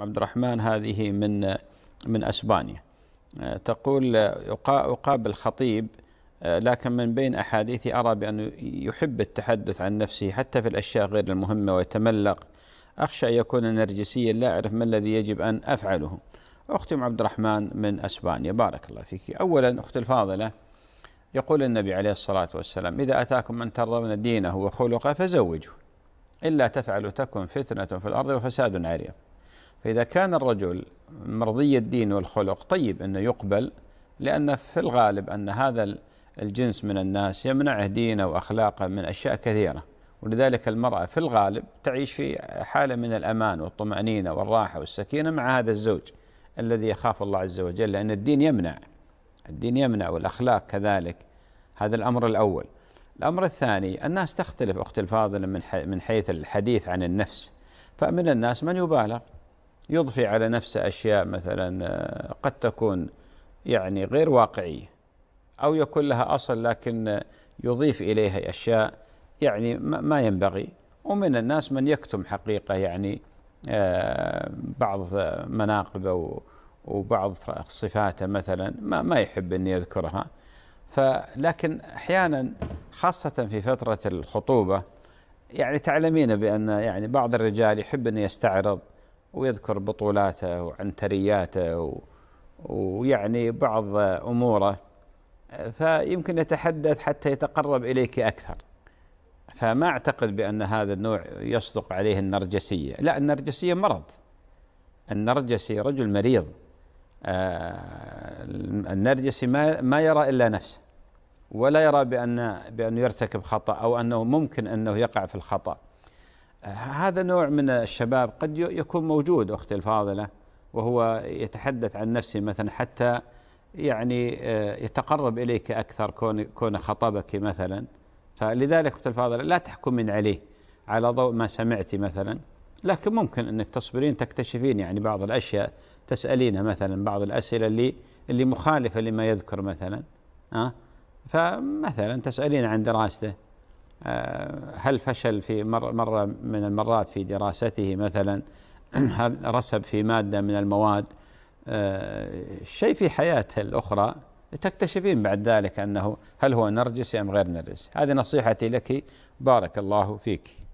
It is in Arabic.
عبد الرحمن هذه من من اسبانيا آه، تقول اقابل خطيب آه، لكن من بين احاديثي ارى بانه يحب التحدث عن نفسه حتى في الاشياء غير المهمه ويتملق اخشى ان يكون نرجسيا لا اعرف ما الذي يجب ان افعله. اختي عبد الرحمن من اسبانيا بارك الله فيك. اولا اختي الفاضله يقول النبي عليه الصلاه والسلام اذا اتاكم من ترضون دينه وخلقه فزوجه الا تفعلوا تكن فتنه في الارض وفساد عريض. فإذا كان الرجل مرضي الدين والخلق طيب أنه يقبل لأن في الغالب أن هذا الجنس من الناس يمنعه دينه وأخلاقه من أشياء كثيرة ولذلك المرأة في الغالب تعيش في حالة من الأمان والطمأنينة والراحة والسكينة مع هذا الزوج الذي يخاف الله عز وجل لأن الدين يمنع الدين يمنع والأخلاق كذلك هذا الأمر الأول الأمر الثاني الناس تختلف أخت الفاضل من من حيث الحديث عن النفس فمن الناس من يبالغ يضفي على نفسه أشياء مثلا آه، قد تكون يعني غير واقعية أو يكون لها أصل لكن آه، يضيف إليها أشياء يعني ما ينبغي ومن الناس من يكتم حقيقة يعني آه، بعض مناقبه وبعض صفاته مثلا ما, ما يحب أن يذكرها فلكن أحيانا خاصة في فترة الخطوبة يعني تعلمين بأن يعني بعض الرجال يحب أن يستعرض ويذكر بطولاته وعنترياته ويعني بعض اموره فيمكن يتحدث حتى يتقرب اليك اكثر فما اعتقد بان هذا النوع يصدق عليه النرجسيه، لا النرجسيه مرض. النرجسي رجل مريض. آه، النرجسي ما ما يرى الا نفسه ولا يرى بان بانه يرتكب خطا او انه ممكن انه يقع في الخطا. هذا نوع من الشباب قد يكون موجود أختي الفاضلة وهو يتحدث عن نفسه مثلا حتى يعني آه، يتقرب إليك أكثر كون, كون خطبك مثلا فلذلك أختي الفاضلة لا تحكمين عليه على ضوء ما سمعتي مثلا لكن ممكن أنك تصبرين تكتشفين يعني بعض الأشياء تسألينها مثلا بعض الأسئلة اللي اللي مخالفة لما يذكر مثلا أه فمثلا تسألين عن دراسته آه، هل فشل في مرة من المرات في دراسته مثلا هل رسب في مادة من المواد آه، شيء في حياته الأخرى تكتشفين بعد ذلك أنه هل هو نرجسي أم غير نرجسي هذه نصيحتي لك بارك الله فيك